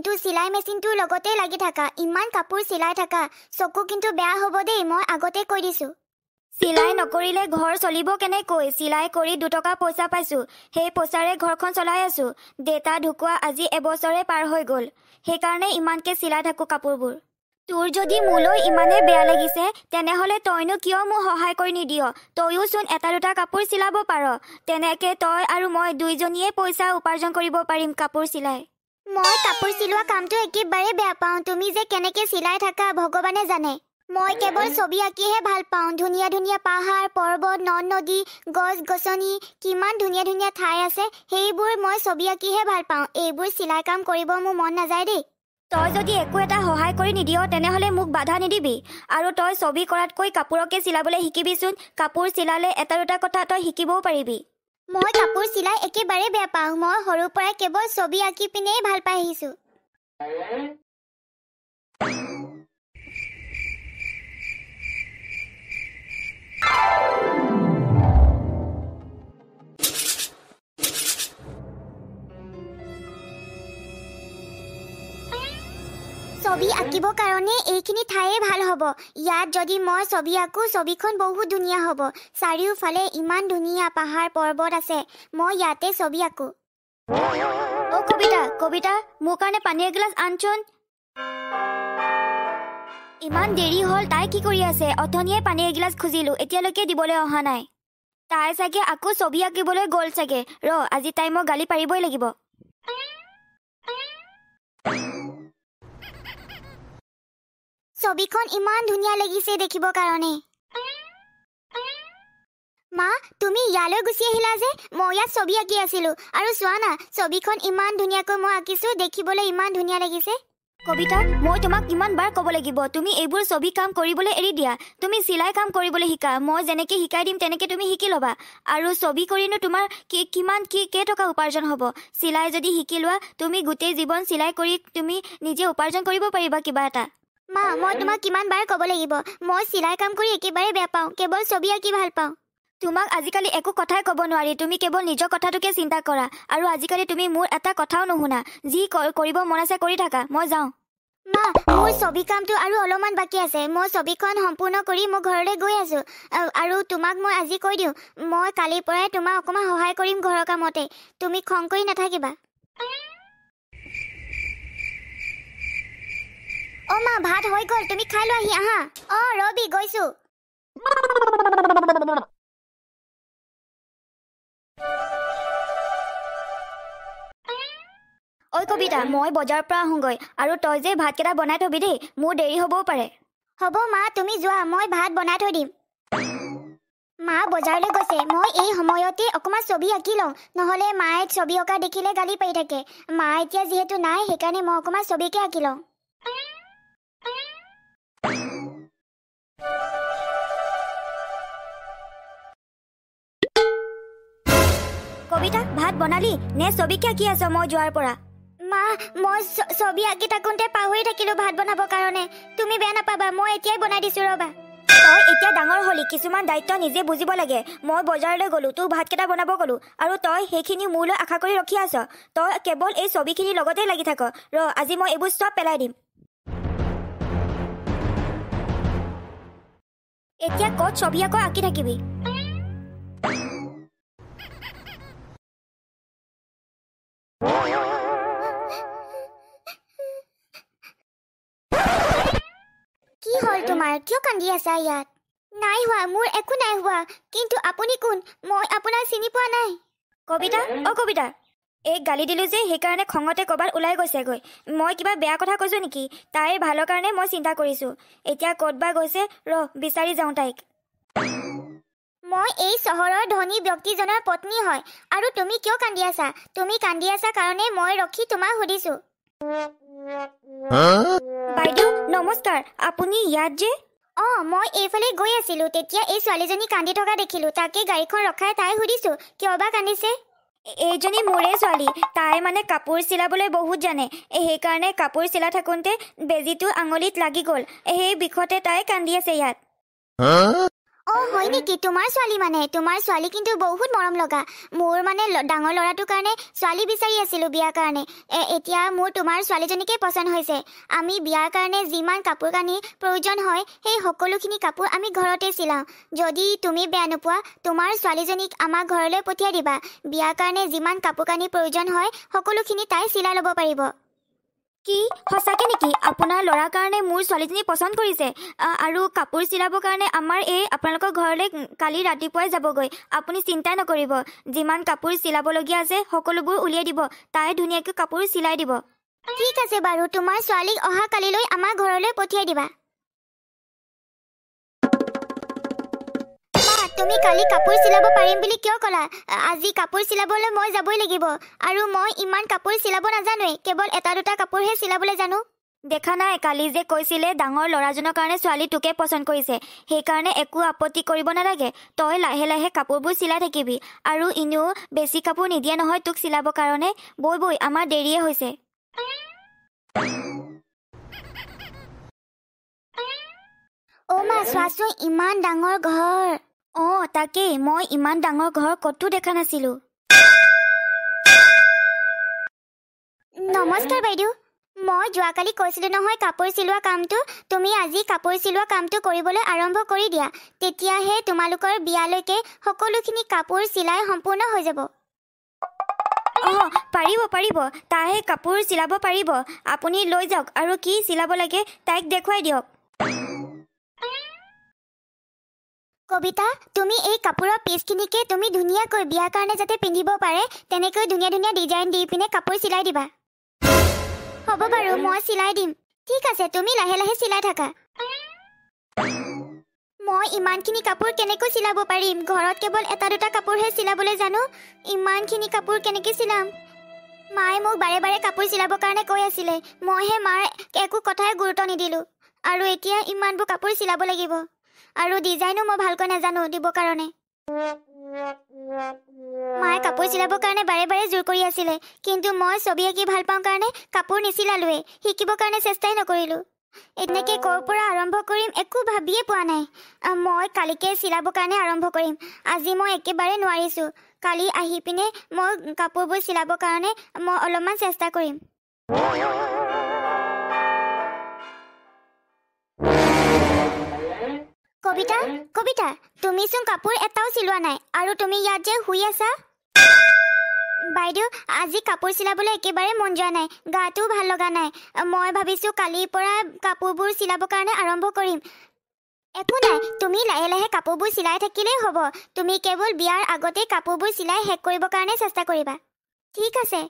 কিন্তু চিলাই মেচিনটোৰ লগতে লাগি থাকা ইমান কাপোৰ চিলাই থাকা চকু কিন্তু বেয়া হ'ব দেই মই আগতে কৈ দিছো চিলাই নকৰিলে ঘৰ চলিব কেনেকৈ চিলাই কৰি দুটকা পইচা পাইছো সেই পইচাৰে ঘৰখন চলাই আছো দেউতা ঢুকোৱা আজি এবছৰে পাৰ হৈ গ'ল সেইকাৰণে ইমানকে চিলাই থাকো কাপোৰবোৰ তোৰ যদি মোলৈ ইমানেই বেয়া লাগিছে তেনেহলে তইনো কিয় মোক সহায় কৰি নিদিয় তয়ো চোন এটা দুটা কাপোৰ চিলাব পাৰ তেনেকৈ তই আৰু মই দুইজনীয়ে পইচা উপাৰ্জন কৰিব পাৰিম কাপোৰ চিলাই মই কাপোৰ চিলোৱা কামটো একেবাৰে বেয়া পাওঁ তুমি যে কেনেকৈ চিলাই থাকা ভগৱানে জানে মই কেৱল ছবি আঁকিহে ভাল পাওঁ ধুনীয়া ধুনীয়া পাহাৰ পৰ্বত নদ নদী গছ গছনি কিমান ধুনীয়া ধুনীয়া ঠাই আছে সেইবোৰ মই ছবি আঁকিহে ভাল পাওঁ এইবোৰ চিলাই কাম কৰিব মোৰ মন নাযায় দেই তই যদি একো এটা সহায় কৰি নিদিয় তেনেহ'লে মোক বাধা নিদিবি আৰু তই ছবি কৰাতকৈ কাপোৰকে চিলাবলৈ শিকিবিচোন কাপোৰ চিলালে এটা দুটা কথা তই শিকিবও পাৰিবি মই কাপোৰ চিলাই একেবাৰে বেয়া পাওঁ মই সৰুৰ পৰা কেৱল ছবি আঁকি পিনে ভাল পাই আহিছো ছবি আঁকিব কাৰণে এইখিনি ঠাইয়ে ভাল হ'ব ইয়াত যদি মই ছবি আঁকো ছবিখন বহুত ধুনীয়া হ'ব চাৰিওফালে ইমান ধুনীয়া পাহাৰ পৰ্বত আছে মই ইয়াতে ছবি আঁকো অ কবিতা কবিতা মোৰ কাৰণে পানী এগিলাচ আনচোন ইমান দেৰি হ'ল তাই কি কৰি আছে অথনিয়ে পানী এগিলাচ খুজিলোঁ এতিয়ালৈকে দিবলৈ অহা নাই তাই চাগে আকৌ ছবি আঁকিবলৈ গ'ল চাগে ৰ আজি তাই মই গালি পাৰিবই লাগিব ছবিখন ইমান ধুনীয়া লাগিছে দেখিবৰ কাৰণে মা তুমি ইয়ালৈ গুচি আহিলা যে মই ইয়াত ছবি আঁকি আছিলো আৰু চোৱা না ছবিখন ইমান ধুনীয়াকৈ মই আঁকিছো দেখিবলৈ ইমান ধুনীয়া লাগিছে কবিতা মই তোমাক ইমানবাৰ ক'ব লাগিব তুমি এইবোৰ ছবি কাম কৰিবলৈ এৰি দিয়া তুমি চিলাই কাম কৰিবলৈ শিকা মই যেনেকৈ শিকাই দিম তেনেকৈ তুমি শিকি ল'বা আৰু ছবি কৰিনো তোমাৰ কি কিমান কি কেইটকা উপাৰ্জন হ'ব চিলাই যদি শিকি লোৱা তুমি গোটেই জীৱন চিলাই কৰি তুমি নিজে উপাৰ্জন কৰিব পাৰিবা কিবা এটা মা মই তোমাক কিমান বাৰ ক'ব লাগিব মই চিলাই কাম কৰি একেবাৰে বেয়া পাওঁ কেৱল ছবি আঁকি ভাল পাওঁ তোমাক আজিকালি একো কথাই ক'ব নোৱাৰি তুমি কেৱল নিজৰ কথাটোকে চিন্তা কৰা আৰু আজিকালি তুমি মোৰ এটা কথাও নুশুনা যি কৰিব মন আছে কৰি থাকা মই যাওঁ মা মোৰ ছবি কামটো আৰু অলপমান বাকী আছে মই ছবিখন সম্পূৰ্ণ কৰি মই ঘৰলৈ গৈ আছোঁ আৰু তোমাক মই আজি কৈ দিওঁ মই কালিৰ পৰাই তোমাক অকণমান সহায় কৰিম ঘৰৰ কামতে তুমি খং কৰি নাথাকিবা ও মা ভাত হৈ গল তুমি খাই লোৱা হি আহা অ ৰবি গৈছো ঐ কবিতা মই বজাৰৰ পৰা আহোঁগৈ আৰু তই যে ভাতকেইটা বনাই থবি দেই মোৰ দেৰি হ'বও পাৰে হ'ব মা তুমি যোৱা মই ভাত বনাই থৈ দিম মা বজাৰলৈ গৈছে মই এই সময়তে অকণমান ছবি আঁকি লওঁ নহ'লে মায়ে ছবি অঁকা দেখিলে গালি পাৰি থাকে মা এতিয়া যিহেতু নাই সেইকাৰণে মই অকণমান ছবিকে আঁকি লওঁ ভাত বনালি নে ছবি কিয় কি আছ মই যোৱাৰ পৰা মা মই ছবি আঁকি থাকোঁতে পাহৰি থাকিলোঁ ভাত বনাবৰ কাৰণে তুমি বেয়া নাপাবা মই এতিয়াই বনাই দিছোঁ ৰ'বা তই এতিয়া ডাঙৰ হ'লি কিছুমান দায়িত্ব নিজে বুজিব লাগে মই বজাৰলৈ গ'লোঁ তোৰ ভাতকেইটা বনাব গ'লোঁ আৰু তই সেইখিনি মোলৈ আশা কৰি ৰখি আছ তই কেৱল এই ছবিখিনিৰ লগতে লাগি থাক ৰ আজি মই এইবোৰ চব পেলাই দিম এতিয়া ক'ত ছবি আকৌ আঁকি থাকিবি আমাৰ কিয় কান্দি আছা ইয়াত নাই হোৱা মোৰ একো নাই হোৱা কিন্তু আপুনি কোন মই আপোনাক চিনি পোৱা নাই কবিতা অ কবিতা এই গালি দিলোঁ যে সেইকাৰণে খঙতে ক'ৰবাত ওলাই গৈছেগৈ মই কিবা বেয়া কথা কৈছোঁ নেকি তাইৰ ভালৰ কাৰণে মই চিন্তা কৰিছোঁ এতিয়া ক'ত বা গৈছে ৰহ বিচাৰি যাওঁ তাইক মই এই চহৰৰ ধনী ব্যক্তিজনৰ পত্নী হয় আৰু তুমি কিয় কান্দি আছা তুমি কান্দি আছা কাৰণে মই ৰখি তোমাক সুধিছোঁ বাইদেউ নমস্কাৰ আপুনি ইয়াত যে অঁ মই এইফালে গৈ আছিলোঁ তেতিয়া এই ছোৱালীজনী কান্দি থকা দেখিলো তাকে গাড়ীখন ৰখাই তাই সুধিছো কিয় বা কান্দিছে এইজনী মোৰে ছোৱালী তাই মানে কাপোৰ চিলাবলৈ বহুত জানে সেইকাৰণে কাপোৰ চিলাই থাকোঁতে বেজীটো আঙুলিত লাগি গ'ল সেই বিষতে তাই কান্দি আছে ইয়াত অ হয় নেকি তোমাৰ ছোৱালী মানে তোমাৰ ছোৱালী কিন্তু বহুত মৰম লগা মোৰ মানে ডাঙৰ ল'ৰাটোৰ কাৰণে ছোৱালী বিচাৰি আছিলো বিয়াৰ কাৰণে এতিয়া মোৰ তোমাৰ ছোৱালীজনীকে পচন্দ হৈছে আমি বিয়াৰ কাৰণে যিমান কাপোৰ কানি প্ৰয়োজন হয় সেই সকলোখিনি কাপোৰ আমি ঘৰতে চিলাওঁ যদি তুমি বেয়া নোপোৱা তোমাৰ ছোৱালীজনীক আমাৰ ঘৰলৈ পঠিয়াই দিবা বিয়াৰ কাৰণে যিমান কাপোৰ কানি প্ৰয়োজন হয় সকলোখিনি তাই চিলাই ল'ব পাৰিব কি সঁচাকে নেকি আপোনাৰ ল'ৰাৰ কাৰণে মোৰ ছোৱালীজনী পচন্দ কৰিছে আৰু কাপোৰ চিলাব কাৰণে আমাৰ এই আপোনালোকৰ ঘৰলৈ কালি ৰাতিপুৱাই যাবগৈ আপুনি চিন্তা নকৰিব যিমান কাপোৰ চিলাবলগীয়া আছে সকলোবোৰ উলিয়াই দিব তাই ধুনীয়াকৈ কাপোৰ চিলাই দিব ঠিক আছে বাৰু তোমাৰ ছোৱালীক অহা কালিলৈ আমাৰ ঘৰলৈ পঠিয়াই দিবা তুমি কালি কাপোৰ চিলাব পাৰিম বুলি কিয় ক'লা আজি কাপোৰ চিলাবলৈ মই যাবই লাগিব আৰু মই ইমান কাপোৰ চিলাব নাজানোৱেই কেৱল এটা দুটা কাপোৰহে চিলাবলৈ জানো দেখা নাই কালি যে কৈছিলে ডাঙৰ ল'ৰাজনৰ কাৰণে ছোৱালী তোকে পচন্দ কৰিছে সেইকাৰণে একো আপত্তি কৰিব নালাগে তই লাহে লাহে কাপোৰবোৰ চিলাই থাকিবি আৰু এনেও বেছি কাপোৰ নিদিয়ে নহয় তোক চিলাবৰ কাৰণে বৈ বৈ আমাৰ দেৰিয়ে হৈছে অ' মা চোৱাচোন ইমান ডাঙৰ ঘৰ অ তাকেই মই ইমান ডাঙৰ ঘৰ ক'তো দেখা নাছিলো নমস্কাৰ বাইদেউ মই যোৱাকালি কৈছিলো নহয় কাপোৰ চিলোৱা কামটো তুমি আজি কাপোৰ চিলোৱা কামটো কৰিবলৈ আৰম্ভ কৰি দিয়া তেতিয়াহে তোমালোকৰ বিয়ালৈকে সকলোখিনি কাপোৰ চিলাই সম্পূৰ্ণ হৈ যাব অঁ পাৰিব পাৰিব তাইহে কাপোৰ চিলাব পাৰিব আপুনি লৈ যাওক আৰু কি চিলাব লাগে তাইক দেখুৱাই দিয়ক কবিতা তুমি এই কাপোৰৰ পিছখিনিকে তুমি ধুনীয়াকৈ বিয়াৰ কাৰণে যাতে পিন্ধিব পাৰে তেনেকৈ ধুনীয়া ধুনীয়া ডিজাইন দি পিনে কাপোৰ চিলাই দিবা হ'ব বাৰু মই চিলাই দিম ঠিক আছে তুমি লাহে লাহে চিলাই থাকা মই ইমানখিনি কাপোৰ কেনেকৈ চিলাব পাৰিম ঘৰত কেৱল এটা দুটা কাপোৰহে চিলাবলৈ জানো ইমানখিনি কাপোৰ কেনেকৈ চিলাম মায়ে মোক বাৰে বাৰে কাপোৰ চিলাবৰ কাৰণে কৈ আছিলে মইহে মাৰ একো কথাই গুৰুত্ব নিদিলোঁ আৰু এতিয়া ইমানবোৰ কাপোৰ চিলাব লাগিব আৰু ডিজাইনো মই ভালকৈ নাজানো দিব কাৰণে মায়ে কাপোৰ চিলাবৰ কাৰণে বাৰে বাৰে জোৰ কৰি আছিলে কিন্তু মই ছবি আঁকি ভাল পাওঁ কাৰণে কাপোৰ নিচিলালোৱে শিকিবৰ কাৰণে চেষ্টাই নকৰিলো এনেকে ক'ৰ পৰা আৰম্ভ কৰিম একো ভাবিয়ে পোৱা নাই মই কালিকে চিলাবৰ কাৰণে আৰম্ভ কৰিম আজি মই একেবাৰে নোৱাৰিছো কালি আহি পিনে মই কাপোৰবোৰ চিলাবৰ কাৰণে মই অলপমান চেষ্টা কৰিম কবিতা কবিতা তুমিচোন কাপোৰ এটাও চিলোৱা নাই আৰু তুমি ইয়াত যে শুই আছা বাইদেউ আজি কাপোৰ চিলাবলৈ একেবাৰে মন যোৱা নাই গাটো ভাল লগা নাই মই ভাবিছোঁ কালিৰ পৰা কাপোৰবোৰ চিলাবৰ কাৰণে আৰম্ভ কৰিম একো নাই তুমি লাহে লাহে কাপোৰবোৰ চিলাই থাকিলেই হ'ব তুমি কেৱল বিয়াৰ আগতেই কাপোৰবোৰ চিলাই শেষ কৰিবৰ কাৰণে চেষ্টা কৰিবা ঠিক আছে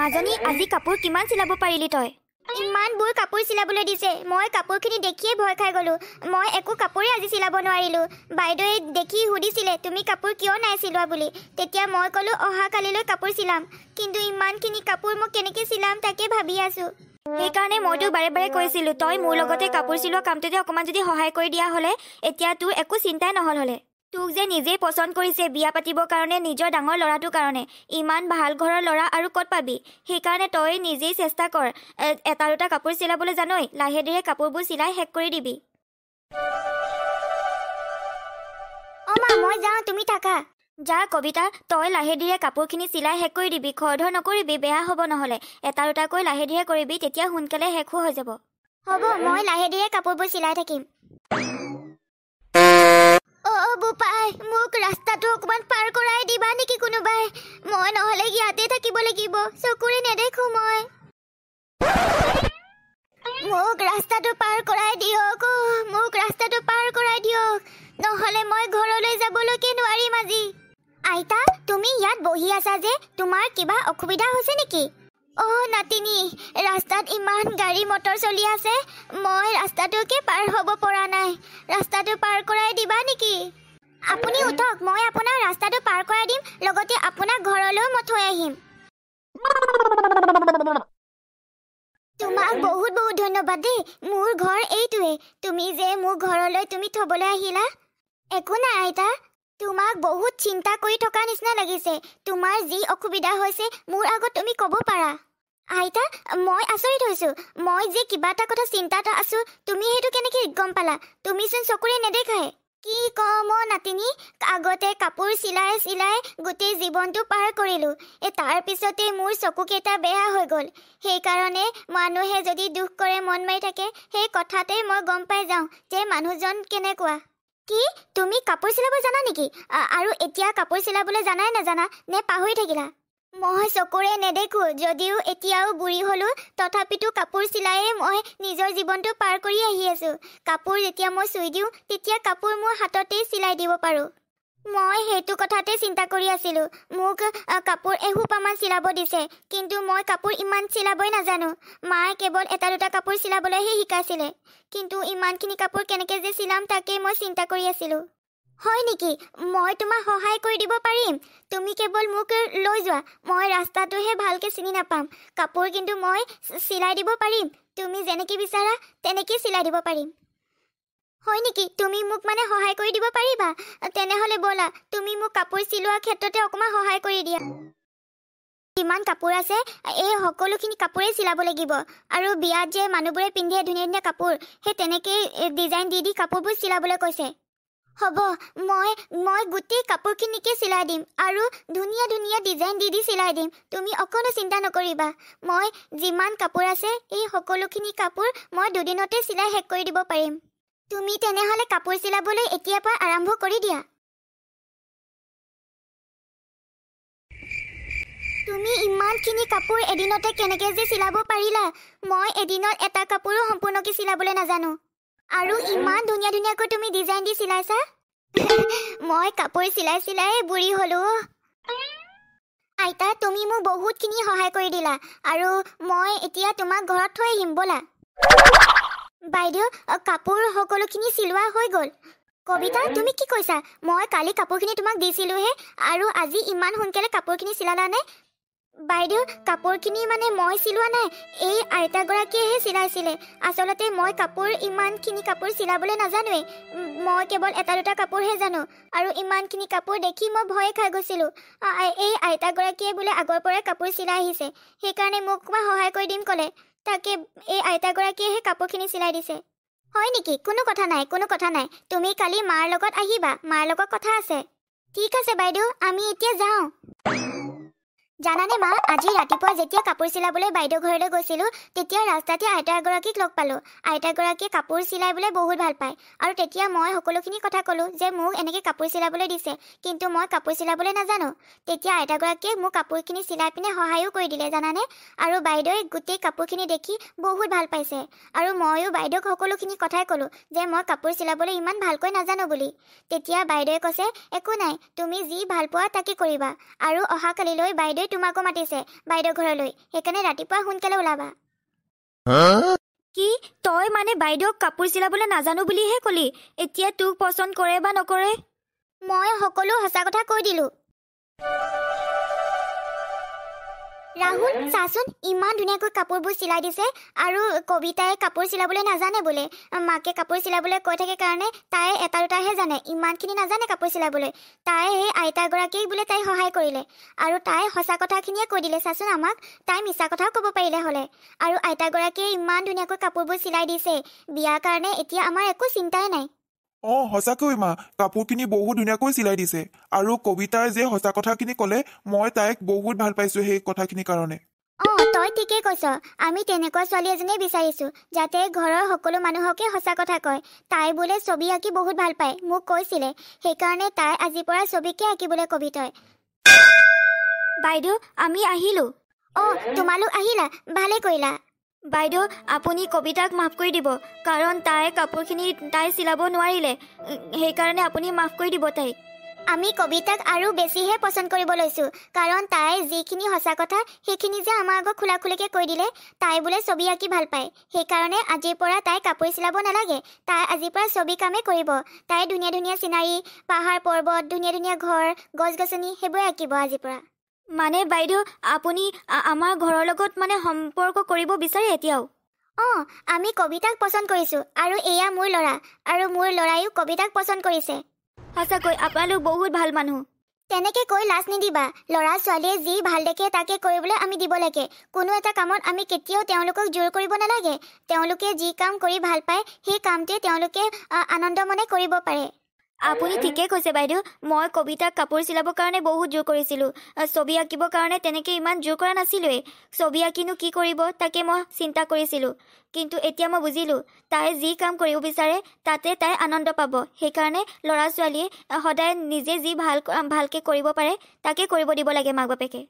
মাজনী আজি কাপোৰ কিমান চিলাব পাৰিলি তই ইমান ইমানবোৰ কাপোৰ চিলাবলৈ দিছে মই কাপোৰখিনি দেখিয়ে ভয় খাই গ'লো মই একো কাপোৰে আজি চিলাব নোৱাৰিলোঁ বাইদেৱে দেখি সুধিছিলে তুমি কাপোৰ কিয় নাই চিলোৱা বুলি তেতিয়া মই কলো ক'লোঁ অহাকালিলৈ কাপোৰ চিলাম কিন্তু ইমানখিনি কাপোৰ মই কেনেকে চিলাম তাকে ভাবি আছোঁ সেইকাৰণে মইতো বাৰে বাৰে কৈছিলো তই মোৰ লগতে কাপোৰ চিলোৱা কামটোতে অকণমান যদি সহায় কৰি দিয়া হ'লে এতিয়া তোৰ একো চিন্তাই নহ'ল হ'লে তোক যে নিজেই পচন্দ কৰিছে বিয়া পাতিবৰ কাৰণে নিজৰ ডাঙৰ ল'ৰাটোৰ কাৰণে ইমান ভাল ঘৰৰ ল'ৰা আৰু ক'ত পাবি সেইকাৰণে তই নিজেই চেষ্টা কৰ এটা দুটা কাপোৰ চিলাবলৈ জানই লাহে ধীৰে কাপোৰবোৰ চিলাই শেষ কৰি দিবি অঁ মই যাওঁ তুমি থাকা যা কবিতা তই লাহে ধীৰে কাপোৰখিনি চিলাই শেষ কৰি দিবি খৰধৰ নকৰিবি বেয়া হ'ব নহ'লে এটা দুটাকৈ লাহে ধীৰে কৰিবি তেতিয়া সোনকালে শেষো হৈ যাব হ'ব মই লাহে ধীৰে কাপোৰবোৰ চিলাই থাকিম অ বোপাই মোক ৰাস্তাটো অকণমান পাৰ কৰাই দিবা নেকি কোনোবাই মই নহ'লে ইয়াতে থাকিব লাগিব চকুৰে নেদেখো মই মোক ৰাস্তাটো পাৰ কৰাই দিয়ক অ মোক ৰাস্তাটো পাৰ কৰাই দিয়ক নহ'লে মই ঘৰলৈ যাবলৈকে নোৱাৰিম আজি আইতা তুমি ইয়াত বহি আছা যে তোমাৰ কিবা অসুবিধা হৈছে নেকি অ' নাতিনী ৰাস্তাত ইমান গাড়ী মটৰ চলি আছে মই ৰাস্তাটোকে পাৰ হ'ব পৰা নাই ৰাস্তাটো পাৰ কৰাই দিবা নেকি আপুনি উঠক মই আপোনাৰ ৰাস্তাটো পাৰ কৰাই দিম লগতে আপোনাক ঘৰলৈও মই থৈ আহিম তোমাক বহুত বহুত ধন্যবাদ দেই মোৰ ঘৰ এইটোৱে তুমি যে মোক ঘৰলৈ তুমি থ'বলৈ আহিলা একো নাই আইতা তোমাক বহুত চিন্তা কৰি থকা নিচিনা লাগিছে তোমাৰ যি অসুবিধা হৈছে মোৰ আগত তুমি ক'ব পাৰা আইতা মই আচৰিত হৈছোঁ মই যে কিবা এটা কথা চিন্তাত আছোঁ তুমি সেইটো কেনেকৈ গম পালা তুমিচোন চকুৰে নেদেখাই কি কম অ' নাতিনী আগতে কাপোৰ চিলাই চিলাই গোটেই জীৱনটো পাৰ কৰিলোঁ এই তাৰপিছতেই মোৰ চকুকেইটা বেয়া হৈ গ'ল সেইকাৰণে মানুহে যদি দুখ কৰে মন মাৰি থাকে সেই কথাতে মই গম পাই যাওঁ যে মানুহজন কেনেকুৱা কি তুমি কাপোৰ চিলাব জানা নেকি আৰু এতিয়া কাপোৰ চিলাবলৈ জানাই নাজানা নে পাহৰি থাকিলা মই চকুৰে নেদেখো যদিও এতিয়াও বুঢ়ী হ'লোঁ তথাপিতো কাপোৰ চিলায়ে মই নিজৰ জীৱনটো পাৰ কৰি আহি আছোঁ কাপোৰ যেতিয়া মই চুই দিওঁ তেতিয়া কাপোৰ মোৰ হাততেই চিলাই দিব পাৰোঁ মই সেইটো কথাতে চিন্তা কৰি আছিলো মোক কাপোৰ এসোপামান চিলাব দিছে কিন্তু মই কাপোৰ ইমান চিলাবই নাজানো মায়ে কেৱল এটা দুটা কাপোৰ চিলাবলৈহে শিকাইছিলে কিন্তু ইমানখিনি কাপোৰ কেনেকৈ যে চিলাম তাকেই মই চিন্তা কৰি আছিলো হয় নেকি মই তোমাক সহায় কৰি দিব পাৰিম তুমি কেৱল মোক লৈ যোৱা মই ৰাস্তাটোহে ভালকৈ চিনি নাপাম কাপোৰ কিন্তু মই চিলাই দিব পাৰিম তুমি যেনেকৈ বিচাৰা তেনেকৈয়ে চিলাই দিব পাৰিম হয় নেকি তুমি মোক মানে সহায় কৰি দিব পাৰিবা তেনেহ'লে ব'লা তুমি মোক কাপোৰ চিলোৱাৰ ক্ষেত্ৰতে অকণমান সহায় কৰি দিয়া কিমান কাপোৰ আছে এই সকলোখিনি কাপোৰেই চিলাব লাগিব আৰু বিয়াত যে মানুহবোৰে পিন্ধে ধুনীয়া ধুনীয়া কাপোৰ সেই তেনেকেই ডিজাইন দি দি কাপোৰবোৰ চিলাবলৈ কৈছে হ'ব মই মই গোটেই কাপোৰখিনিকে চিলাই দিম আৰু ধুনীয়া ধুনীয়া ডিজাইন দি দি চিলাই দিম তুমি অকণো চিন্তা নকৰিবা মই যিমান কাপোৰ আছে এই সকলোখিনি কাপোৰ মই দুদিনতে চিলাই শেষ কৰি দিব পাৰিম তুমি তেনেহ'লে কাপোৰ চিলাবলৈ এতিয়াৰ পৰা আৰম্ভ কৰি দিয়া তুমি ইমানখিনি কাপোৰ এদিনতে কেনেকে যে চিলাব পাৰিলা মই এদিনত এটা কাপোৰো সম্পূৰ্ণকে চিলাবলৈ নাজানো আৰু ইমান ধুনীয়া ধুনীয়াকৈ তুমি ডিজাইন দি চিলাইছা মই কাপোৰ চিলাই চিলাই বুঢ়ী হলো আইতা তুমি মোক বহুতখিনি সহায় কৰি দিলা আৰু মই এতিয়া তোমাক ঘৰত থৈ আহিম ব'লা বাইদেউ কাপোৰ সকলোখিনি চিলোৱা হৈ গ'ল কবিতা তুমি কি কৈছা মই কালি কাপোৰখিনি তোমাক দিছিলোহে আৰু আজি ইমান সোনকালে কাপোৰখিনি চিলালা নে বাইদেউ কাপোৰখিনি মানে মই চিলোৱা নাই এই আইতাগৰাকীয়েহে চিলাইছিলে আচলতে মই কাপোৰ ইমানখিনি কাপোৰ চিলাবলৈ নাজানোৱেই মই কেৱল এটা দুটা কাপোৰহে জানো আৰু ইমানখিনি কাপোৰ দেখি মই ভয়ে খাই গৈছিলোঁ এই আইতাগৰাকীয়ে বোলে আগৰ পৰাই কাপোৰ চিলাই আহিছে সেইকাৰণে মোক মই সহায় কৰি দিম ক'লে তাকে এই আইতাগৰাকীয়ে সেই কাপোৰখিনি চিলাই দিছে হয় নেকি কোনো কথা নাই কোনো কথা নাই তুমি কালি মাৰ লগত আহিবা মাৰ লগত কথা আছে ঠিক আছে বাইদেউ আমি এতিয়া যাওঁ জানানে মা আজি ৰাতিপুৱা যেতিয়া কাপোৰ চিলাবলৈ বাইদেউ ঘৰলৈ গৈছিলোঁ তেতিয়া ৰাস্তাতে আইতাগৰাকীক লগ পালোঁ আইতাগৰাকীয়ে কাপোৰ চিলাবলৈ বহুত ভাল পায় আৰু তেতিয়া মই সকলোখিনি কথা ক'লোঁ যে মোক এনেকৈ কাপোৰ চিলাবলৈ দিছে কিন্তু মই কাপোৰ চিলাবলৈ নাজানো তেতিয়া আইতাগৰাকীয়ে মোক কাপোৰখিনি চিলাই পিনে সহায়ো কৰি দিলে জানানে আৰু বাইদেৱে গোটেই কাপোৰখিনি দেখি বহুত ভাল পাইছে আৰু ময়ো বাইদেউক সকলোখিনি কথাই ক'লোঁ যে মই কাপোৰ চিলাবলৈ ইমান ভালকৈ নাজানো বুলি তেতিয়া বাইদেৱে কৈছে একো নাই তুমি যি ভাল পোৱা তাকে কৰিবা আৰু অহাকালিলৈ বাইদেউ বাইদেউ তোমাকো মাতিছে বাইদেউ ঘৰলৈ সেইকাৰণে ৰাতিপুৱা সোনকালে ওলাবা কি তই মানে বাইদেউক কাপোৰ চিলাবলৈ নাজানো বুলিহে কলি এতিয়া তোক পচন্দ কৰে বা নকৰে মই সকলো সঁচা কথা কৈ দিলো ৰাহুল চাচোন ইমান ধুনীয়াকৈ কাপোৰবোৰ চিলাই দিছে আৰু কবিতাই কাপোৰ চিলাবলৈ নাজানে বোলে মাকে কাপোৰ চিলাবলৈ কৈ থাকে কাৰণে তাই এটা দুটাহে জানে ইমানখিনি নাজানে কাপোৰ চিলাবলৈ তাই সেই আইতাগৰাকীয়ে বোলে তাই সহায় কৰিলে আৰু তাই সঁচা কথাখিনিয়ে কৈ দিলে চাচোন আমাক তাই মিছা কথাও ক'ব পাৰিলে হ'লে আৰু আইতাগৰাকীয়ে ইমান ধুনীয়াকৈ কাপোৰবোৰ চিলাই দিছে বিয়াৰ কাৰণে এতিয়া আমাৰ একো চিন্তাই নাই অঁ সঁচাকৈ মা কাপোৰখিনি বহুত ধুনীয়াকৈ চিলাই দিছে আৰু কবিতাই যে সঁচা কথাখিনি ক'লে মই তাইক বহুত ভাল পাইছো সেই কথাখিনিৰ কাৰণে অঁ তই ঠিকে কৈছ আমি তেনেকুৱা ছোৱালী এজনী বিচাৰিছো যাতে ঘৰৰ সকলো মানুহকে সঁচা কথা কয় তাই বোলে ছবি আঁকি বহুত ভাল পায় মোক কৈছিলে সেইকাৰণে তাই আজিৰ পৰা ছবিকে আঁকিবলৈ কবি তই বাইদেউ আমি আহিলো অ তোমালোক আহিলা ভালে কৰিলা বাইদেউ আপুনি কবিতাক মাফ কৰি দিব কাৰণ তাই কাপোৰখিনি তাই চিলাব নোৱাৰিলে সেইকাৰণে আপুনি মাফ কৰি দিব তাইক আমি কবিতাক আৰু বেছিহে পচন্দ কৰিব লৈছোঁ কাৰণ তাই যিখিনি সঁচা কথা সেইখিনি যে আমাৰ আগত খোলা খোলাখুলিকৈ কৈ দিলে তাই বোলে ছবি আঁকি ভাল পায় সেইকাৰণে আজিৰ পৰা তাই কাপোৰ চিলাব নালাগে তাই আজিৰ পৰা ছবি কামেই কৰিব তাই ধুনীয়া ধুনীয়া চিনাৰী পাহাৰ পৰ্বত ধুনীয়া ধুনীয়া ঘৰ গছ গছনি সেইবোৰে আঁকিব আজিৰ পৰা মানে বাইদেউ আপুনি আমাৰ ঘৰৰ লগত মানে সম্পৰ্ক কৰিব বিচাৰে এতিয়াও অঁ আমি কবিতাক পচন্দ কৰিছোঁ আৰু এয়া মোৰ ল'ৰা আৰু মোৰ ল'ৰায়ো কবিতাক পচন্দ কৰিছে সঁচাকৈ আপোনালোক বহুত ভাল মানুহ তেনেকে কৈ লাজ নিদিবা ল'ৰা ছোৱালীয়ে যি ভাল দেখে তাকে কৰিবলৈ আমি দিব লাগে কোনো এটা কামত আমি কেতিয়াও তেওঁলোকক জোৰ কৰিব নালাগে তেওঁলোকে যি কাম কৰি ভাল পায় সেই কামটোৱে তেওঁলোকে মনে কৰিব পাৰে আপুনি ঠিকেই কৈছে বাইদেউ মই কবিতাক কাপোৰ চিলাবৰ কাৰণে বহুত জোৰ কৰিছিলোঁ ছবি আঁকিবৰ কাৰণে তেনেকৈ ইমান জোৰ কৰা নাছিলোৱেই ছবি আঁকিনো কি কৰিব তাকে মই চিন্তা কৰিছিলোঁ কিন্তু এতিয়া মই বুজিলোঁ তাই যি কাম কৰিব বিচাৰে তাতে তাই আনন্দ পাব সেইকাৰণে ল'ৰা ছোৱালীয়ে সদায় নিজে যি ভাল ভালকৈ কৰিব পাৰে তাকে কৰিব দিব লাগে মাক বাপেকে